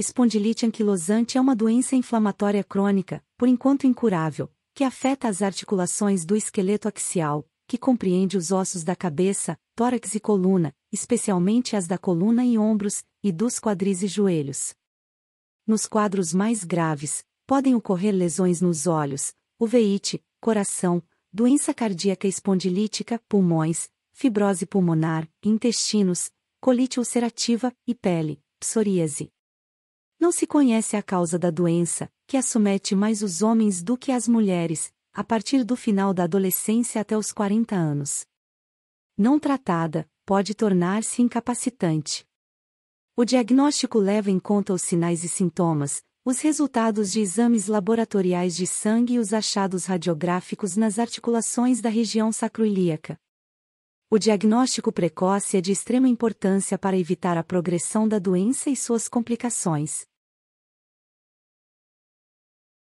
Espondilite anquilosante é uma doença inflamatória crônica, por enquanto incurável, que afeta as articulações do esqueleto axial, que compreende os ossos da cabeça, tórax e coluna, especialmente as da coluna e ombros, e dos quadris e joelhos. Nos quadros mais graves, podem ocorrer lesões nos olhos, uveíte, coração, doença cardíaca espondilítica, pulmões, fibrose pulmonar, intestinos, colite ulcerativa e pele, psoríase. Não se conhece a causa da doença, que assomete mais os homens do que as mulheres, a partir do final da adolescência até os 40 anos. Não tratada, pode tornar-se incapacitante. O diagnóstico leva em conta os sinais e sintomas, os resultados de exames laboratoriais de sangue e os achados radiográficos nas articulações da região sacroiliaca. O diagnóstico precoce é de extrema importância para evitar a progressão da doença e suas complicações.